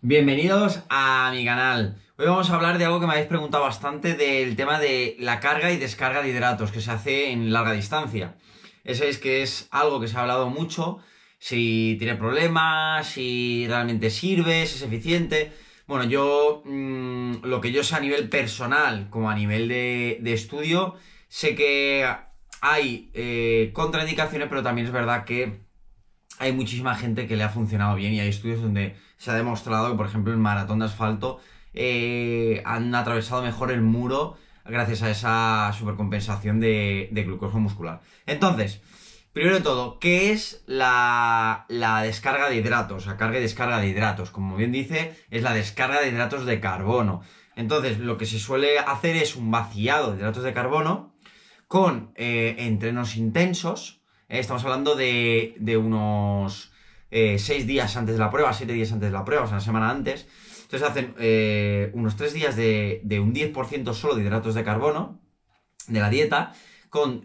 Bienvenidos a mi canal. Hoy vamos a hablar de algo que me habéis preguntado bastante del tema de la carga y descarga de hidratos que se hace en larga distancia. Ese es que es algo que se ha hablado mucho, si tiene problemas, si realmente sirve, si es eficiente. Bueno, yo mm, lo que yo sé a nivel personal como a nivel de, de estudio Sé que hay eh, contraindicaciones, pero también es verdad que hay muchísima gente que le ha funcionado bien y hay estudios donde se ha demostrado que, por ejemplo, el maratón de asfalto eh, han atravesado mejor el muro gracias a esa supercompensación de, de glucosa muscular. Entonces, primero de todo, ¿qué es la, la descarga de hidratos? La carga y descarga de hidratos, como bien dice, es la descarga de hidratos de carbono. Entonces, lo que se suele hacer es un vaciado de hidratos de carbono con eh, entrenos intensos. Eh, estamos hablando de, de unos 6 eh, días antes de la prueba, 7 días antes de la prueba, o sea, una semana antes. Entonces hacen unos 3 días de, de un 10% solo de hidratos de carbono de la dieta, con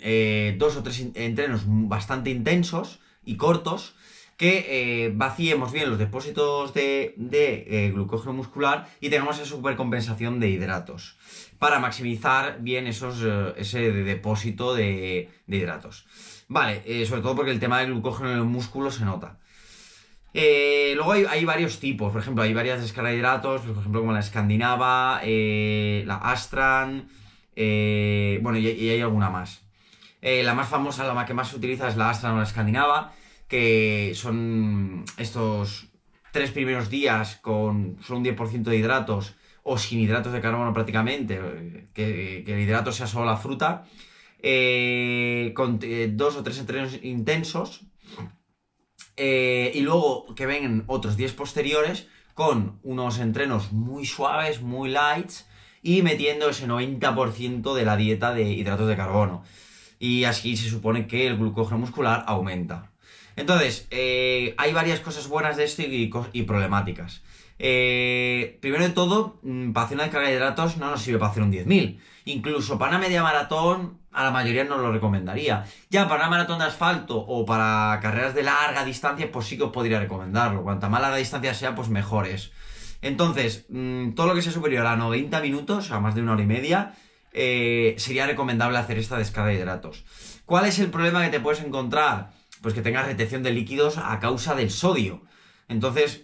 dos o tres entrenos bastante intensos y cortos que eh, vaciemos bien los depósitos de, eh, glucógeno muscular y tengamos esa supercompensación de hidratos para maximizar bien esos, eh, ese depósito de, hidratos. Vale, sobre todo porque el tema del glucógeno en el músculo se nota. luego hay, varios tipos, por ejemplo, hay varias escalas de hidratos, pues, por ejemplo, como la escandinava, la Astran, bueno, y, y, hay alguna más. la más famosa, la que más se utiliza es la Astran o la escandinava, que son estos tres primeros días con solo un 10% de hidratos o sin hidratos de carbono prácticamente, que, el hidrato sea solo la fruta, eh, con eh, dos o tres entrenos intensos, eh, y luego que vengan otros 10 posteriores con unos entrenos muy suaves, muy lights, y metiendo ese 90% de la dieta de hidratos de carbono. Y así se supone que el glucógeno muscular aumenta. Entonces, eh, hay varias cosas buenas de esto y, problemáticas. Eh, primero de todo, mm, para hacer una descarga de hidratos no nos sirve para hacer un 10.000. Incluso para una media maratón, a la mayoría no lo recomendaría. Ya para una maratón de asfalto o para carreras de larga distancia, pues sí que os podría recomendarlo. Cuanta más larga distancia sea, pues mejor es. Entonces, mm, todo lo que sea superior a 90 minutos, o sea, más de una hora y media, eh, sería recomendable hacer esta descarga de hidratos. ¿Cuál es el problema que te puedes encontrar? pues que tenga retención de líquidos a causa del sodio. Entonces,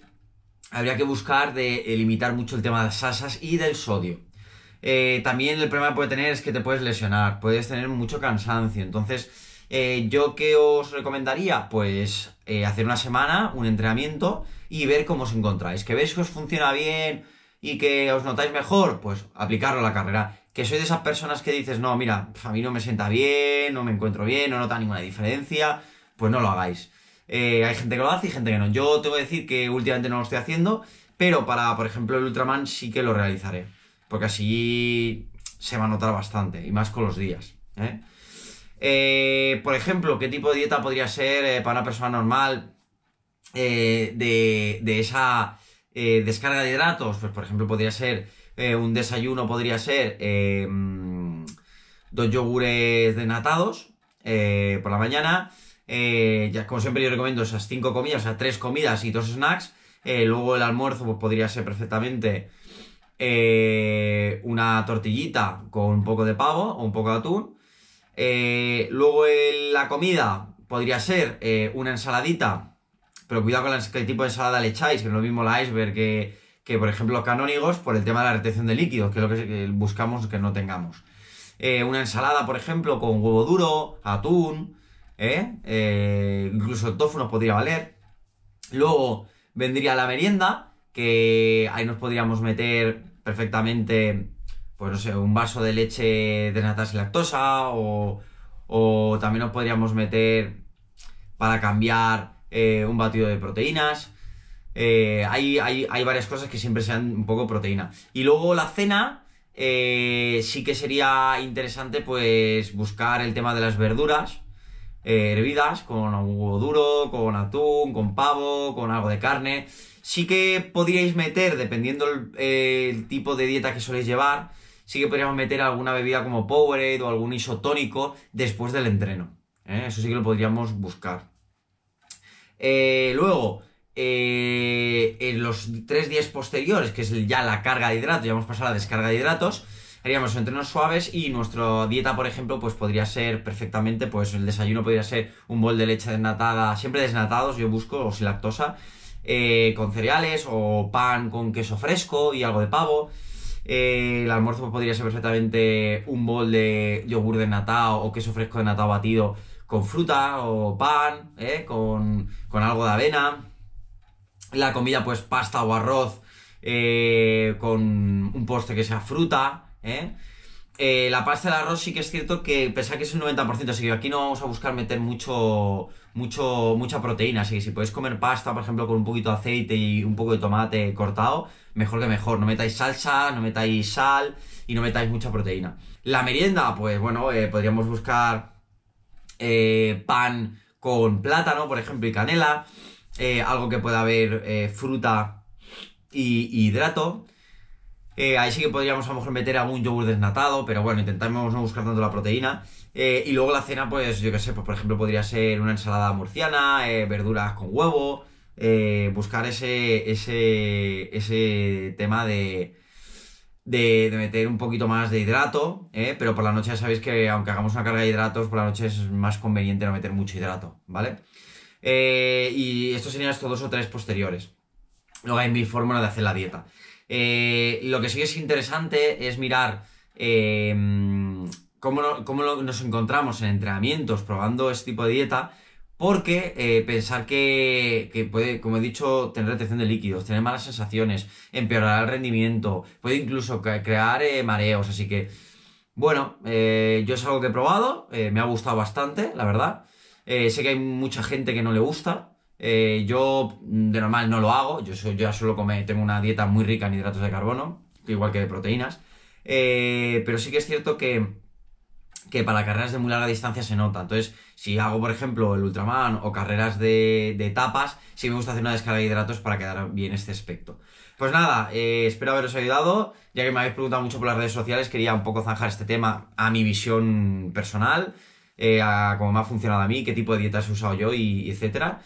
habría que buscar de limitar mucho el tema de las salsas y del sodio. Eh, también el problema que puede tener es que te puedes lesionar, puedes tener mucho cansancio. Entonces, eh, ¿yo qué os recomendaría? Pues eh, hacer una semana, un entrenamiento y ver cómo os encontráis. Que veis que os funciona bien y que os notáis mejor, pues aplicarlo a la carrera. Que sois de esas personas que dices, no, mira, a mí no me sienta bien, no me encuentro bien, no nota ninguna diferencia pues no lo hagáis. Eh, hay gente que lo hace y gente que no. Yo te voy a decir que últimamente no lo estoy haciendo, pero para, por ejemplo, el Ultraman sí que lo realizaré. Porque así se va a notar bastante, y más con los días. ¿eh? Eh, por ejemplo, ¿qué tipo de dieta podría ser para una persona normal de, de, esa descarga de hidratos? Pues, por ejemplo, podría ser un desayuno, podría ser mm, dos yogures denatados por la mañana eh, ya, como siempre yo recomiendo esas cinco comidas, o sea, tres comidas y dos snacks. Eh, luego el almuerzo pues, podría ser perfectamente eh, una tortillita con un poco de pavo o un poco de atún. luego la comida podría ser una ensaladita, pero cuidado con el tipo de ensalada le echáis, que no es lo mismo la iceberg que, que, por ejemplo, los canónigos por el tema de la retención de líquidos, que es lo que buscamos que no tengamos. una ensalada, por ejemplo, con huevo duro, atún, ¿eh? Eh, incluso el tofu nos podría valer. Luego vendría la merienda, que ahí nos podríamos meter perfectamente, pues no sé, un vaso de leche natas y lactosa o, también nos podríamos meter para cambiar eh, un batido de proteínas. hay, varias cosas que siempre sean un poco proteína. Y luego la cena, sí que sería interesante pues buscar el tema de las verduras, Bebidas eh, hervidas con huevo duro, con atún, con pavo, con algo de carne. Sí que podríais meter, dependiendo el, tipo de dieta que soléis llevar, sí que podríamos meter alguna bebida como Powerade o algún isotónico después del entreno. ¿eh? Eso sí que lo podríamos buscar. Eh, luego, en los tres días posteriores, que es ya la carga de hidratos, ya hemos pasado a la descarga de hidratos, haríamos entrenos suaves y nuestra dieta, por ejemplo, pues podría ser perfectamente, pues el desayuno podría ser un bol de leche desnatada, siempre desnatados, yo busco, o sin lactosa, eh, con cereales o pan con queso fresco y algo de pavo. Eh, el almuerzo pues, podría ser perfectamente un bol de yogur desnatado o queso fresco desnatado batido con fruta o pan, eh, con, con algo de avena. La comida, pues pasta o arroz con un postre que sea fruta, ¿eh? Eh, la pasta del arroz sí que es cierto que a que es un 90%, así que aquí no vamos a buscar meter mucho, mucho, mucha proteína, así que si podéis comer pasta, por ejemplo, con un poquito de aceite y un poco de tomate cortado, mejor que mejor, no metáis salsa, no metáis sal y no metáis mucha proteína. La merienda, pues bueno, eh, podríamos buscar pan con plátano, por ejemplo, y canela, algo que pueda haber fruta y hidrato. Eh, ahí sí que podríamos a lo mejor meter algún yogur desnatado, pero bueno, intentamos no buscar tanto la proteína. Eh, y luego la cena, pues yo qué sé, pues por ejemplo podría ser una ensalada murciana, eh, verduras con huevo, buscar ese, ese, ese tema de, de, meter un poquito más de hidrato, pero por la noche ya sabéis que aunque hagamos una carga de hidratos, por la noche es más conveniente no meter mucho hidrato, ¿vale? y estos serían estos dos o tres posteriores. Luego hay mil fórmulas de hacer la dieta. Eh, lo que sí es interesante es mirar em, cómo, nos encontramos en entrenamientos probando este tipo de dieta, porque eh, pensar que, que, puede, como he dicho, tener retención de líquidos, tener malas sensaciones, empeorar el rendimiento, puede incluso crear eh, mareos, así que... Bueno, yo es algo que he probado, me ha gustado bastante, la verdad. sé que hay mucha gente que no le gusta, eh, yo mm, de normal no lo hago, yo, ya solo tengo una dieta muy rica en hidratos de carbono, igual que de proteínas, eh, pero sí que es cierto que, para carreras de muy larga distancia se nota. Entonces, si hago, por ejemplo, el Ultraman o carreras de, etapas, sí me gusta hacer una descarga de hidratos para quedar bien este aspecto. Pues nada, eh, espero haberos ayudado. Ya que me habéis preguntado mucho por las redes sociales, quería un poco zanjar este tema a mi visión personal, a cómo me ha funcionado a mí, qué tipo de dietas he usado yo, y, y etcétera.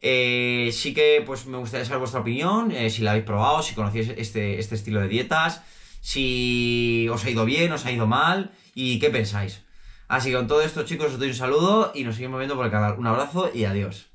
Eh, sí que pues me gustaría saber vuestra opinión, eh, si la habéis probado, si conocéis este, este estilo de dietas, si os ha ido bien, os ha ido mal y qué pensáis. Así que con todo esto chicos os doy un saludo y nos seguimos viendo por el canal. Un abrazo y adiós.